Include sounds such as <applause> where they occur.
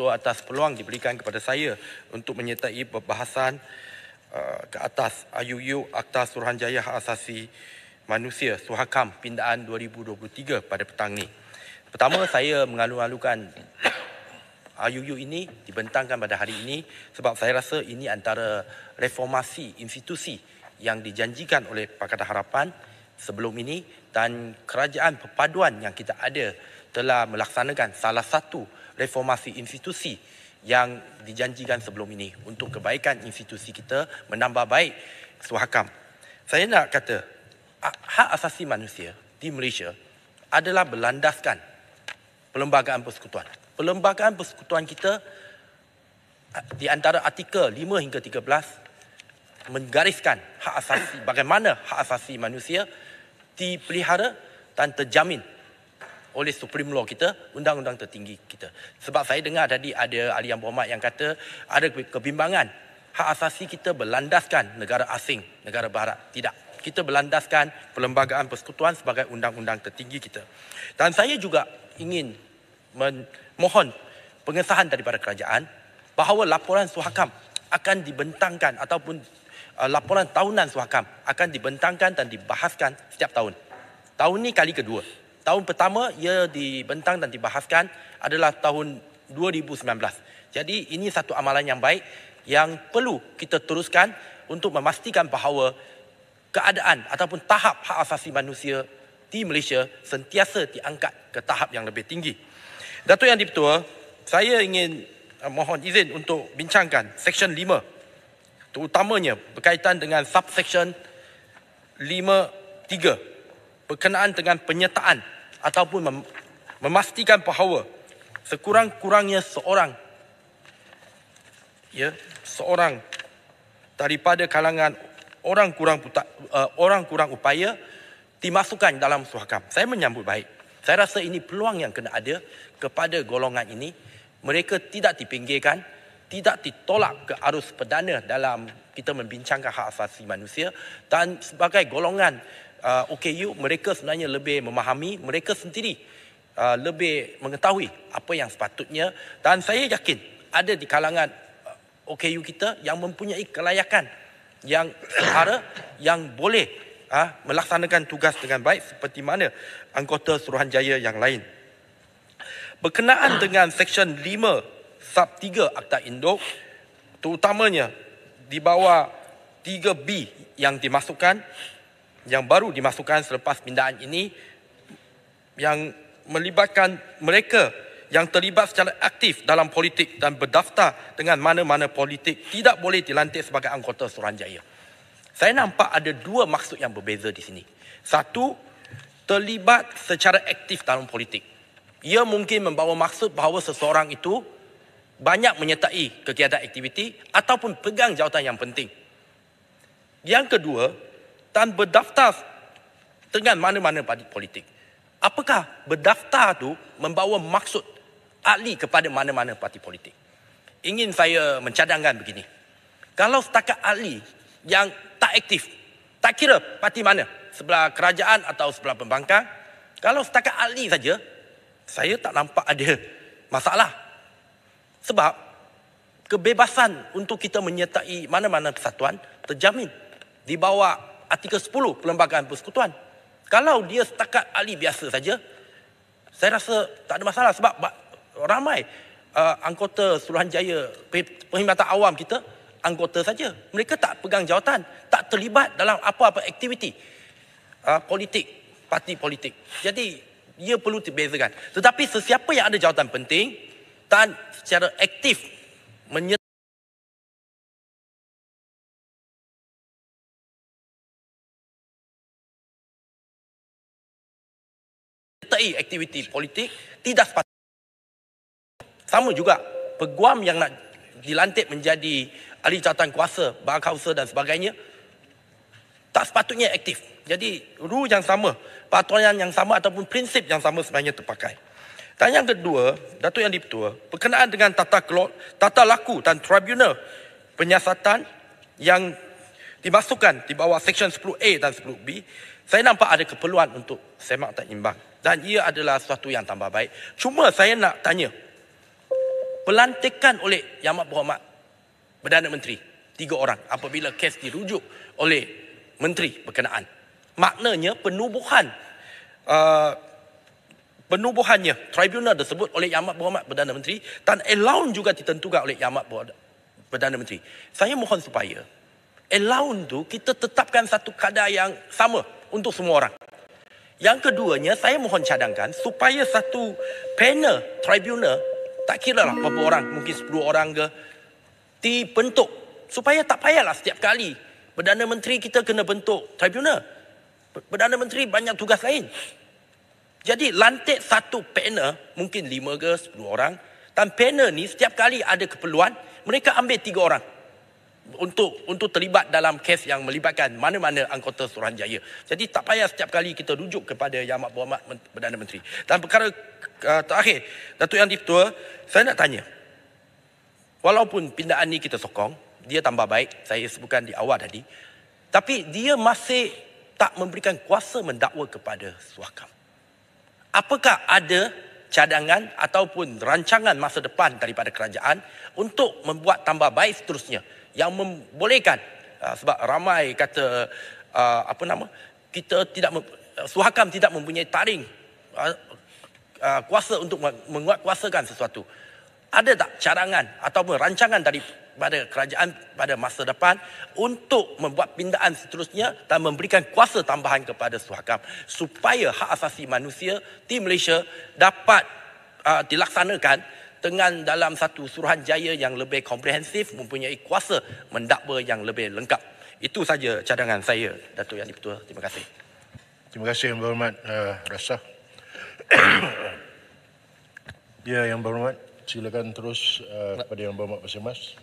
itu atas peluang diberikan kepada saya untuk menyertai perbahasan uh, ke atas IUU Akta Suruhanjaya Hak Asasi Manusia Suhakam Pindaan 2023 pada petang ini. Pertama, saya mengalu-alukan IUU ini dibentangkan pada hari ini sebab saya rasa ini antara reformasi institusi yang dijanjikan oleh Pakatan Harapan sebelum ini dan kerajaan perpaduan yang kita ada telah melaksanakan salah satu reformasi institusi yang dijanjikan sebelum ini untuk kebaikan institusi kita menambah baik suhakam. Saya nak kata hak asasi manusia di Malaysia adalah berlandaskan perlembagaan persekutuan. Perlembagaan persekutuan kita di antara artikel 5 hingga 13 menggariskan hak asasi bagaimana hak asasi manusia dipelihara dan terjamin oleh Supreme Law kita, undang-undang tertinggi kita. Sebab saya dengar tadi ada Ali yang berhormat yang kata ada kebimbangan hak asasi kita berlandaskan negara asing, negara barat. Tidak. Kita berlandaskan perlembagaan persekutuan sebagai undang-undang tertinggi kita. Dan saya juga ingin memohon pengesahan daripada kerajaan bahawa laporan suhakam akan dibentangkan ataupun uh, laporan tahunan suhakam akan dibentangkan dan dibahaskan setiap tahun. Tahun ini kali kedua. Tahun pertama ia dibentang dan dibahaskan adalah tahun 2019. Jadi ini satu amalan yang baik yang perlu kita teruskan untuk memastikan bahawa keadaan ataupun tahap hak asasi manusia di Malaysia sentiasa diangkat ke tahap yang lebih tinggi. Datuk Yang di saya ingin Eh, mohon izin untuk bincangkan Seksyen 5 terutamanya berkaitan dengan subseksyen 5.3 berkenaan dengan penyertaan ataupun mem- memastikan bahawa sekurang-kurangnya seorang ya seorang daripada kalangan orang kurang putak, uh, eh, orang kurang upaya dimasukkan dalam suhakam. Saya menyambut baik. Saya rasa ini peluang yang kena ada kepada golongan ini mereka tidak dipinggirkan, tidak ditolak ke arus perdana dalam kita membincangkan hak asasi manusia dan sebagai golongan uh, OKU mereka sebenarnya lebih memahami mereka sendiri uh, lebih mengetahui apa yang sepatutnya dan saya yakin ada di kalangan uh, OKU kita yang mempunyai kelayakan yang sehara <coughs> yang boleh uh, melaksanakan tugas dengan baik seperti mana anggota Suruhanjaya yang lain berkenaan dengan Seksyen 5 Sub 3 Akta Induk terutamanya di bawah 3B yang dimasukkan yang baru dimasukkan selepas pindaan ini yang melibatkan mereka yang terlibat secara aktif dalam politik dan berdaftar dengan mana-mana politik tidak boleh dilantik sebagai anggota Suruhanjaya. Saya nampak ada dua maksud yang berbeza di sini. Satu, terlibat secara aktif dalam politik. Ia mungkin membawa maksud bahawa seseorang itu banyak menyertai kegiatan aktiviti ataupun pegang jawatan yang penting. Yang kedua, tan berdaftar dengan mana-mana parti politik. Apakah berdaftar itu membawa maksud ahli kepada mana-mana parti politik? Ingin saya mencadangkan begini. Kalau setakat ahli yang tak aktif, tak kira parti mana, sebelah kerajaan atau sebelah pembangkang, kalau setakat ahli saja saya tak nampak ada masalah. Sebab kebebasan untuk kita menyertai mana-mana persatuan terjamin di bawah artikel 10 Perlembagaan Persekutuan. Kalau dia setakat ahli biasa saja, saya rasa tak ada masalah sebab ramai uh, anggota Suruhanjaya perkhidmatan awam kita anggota saja. Mereka tak pegang jawatan, tak terlibat dalam apa-apa aktiviti uh, politik, parti politik. Jadi ia perlu dibezakan. Tetapi sesiapa yang ada jawatan penting dan secara aktif menyertai aktiviti politik tidak sepatutnya sama juga peguam yang nak dilantik menjadi ahli jawatan kuasa bahagian kuasa dan sebagainya tak sepatutnya aktif. Jadi rule yang sama, patuan yang sama ataupun prinsip yang sama sebenarnya terpakai. Dan yang kedua, Datuk Yang Dipertua, berkenaan dengan tata, kelola, tata laku dan tribunal penyiasatan yang dimasukkan di bawah Seksyen 10A dan 10B, saya nampak ada keperluan untuk semak tak imbang. Dan ia adalah sesuatu yang tambah baik. Cuma saya nak tanya, pelantikan oleh Yang Berhormat Perdana Menteri, tiga orang, apabila kes dirujuk oleh menteri berkenaan. Maknanya penubuhan uh, penubuhannya tribunal tersebut oleh Yang Amat Berhormat Perdana Menteri dan allow juga ditentukan oleh Yang Amat Perdana Menteri. Saya mohon supaya allow tu kita tetapkan satu kadar yang sama untuk semua orang. Yang keduanya saya mohon cadangkan supaya satu panel tribunal tak kira lah beberapa orang mungkin 10 orang ke dibentuk supaya tak payahlah setiap kali Perdana Menteri kita kena bentuk tribunal. Perdana Menteri banyak tugas lain. Jadi lantik satu panel, mungkin lima ke sepuluh orang. Dan panel ni setiap kali ada keperluan, mereka ambil tiga orang. Untuk untuk terlibat dalam kes yang melibatkan mana-mana anggota jaya. Jadi tak payah setiap kali kita rujuk kepada Yang Amat Berhormat Perdana Menteri. Dan perkara uh, terakhir, Datuk Yang Dipertua, saya nak tanya. Walaupun pindaan ni kita sokong, dia tambah baik. Saya sebutkan di awal tadi. Tapi dia masih tak memberikan kuasa mendakwa kepada suakam. Apakah ada cadangan ataupun rancangan masa depan daripada kerajaan untuk membuat tambah baik seterusnya yang membolehkan ah, sebab ramai kata ah, apa nama kita tidak suhakam tidak mempunyai taring ah, kuasa untuk menguatkuasakan sesuatu ada tak cadangan ataupun rancangan pada kerajaan pada masa depan untuk membuat pindaan seterusnya dan memberikan kuasa tambahan kepada suhakam supaya hak asasi manusia di Malaysia dapat uh, dilaksanakan dengan dalam satu suruhan jaya yang lebih komprehensif mempunyai kuasa mendakwa yang lebih lengkap. Itu saja cadangan saya, Datuk Yang Dipertua. Terima kasih. Terima kasih Yang Berhormat uh, Rasa. <coughs> ya, Yang Berhormat silakan terus uh, kepada yang berhormat Pak Semas.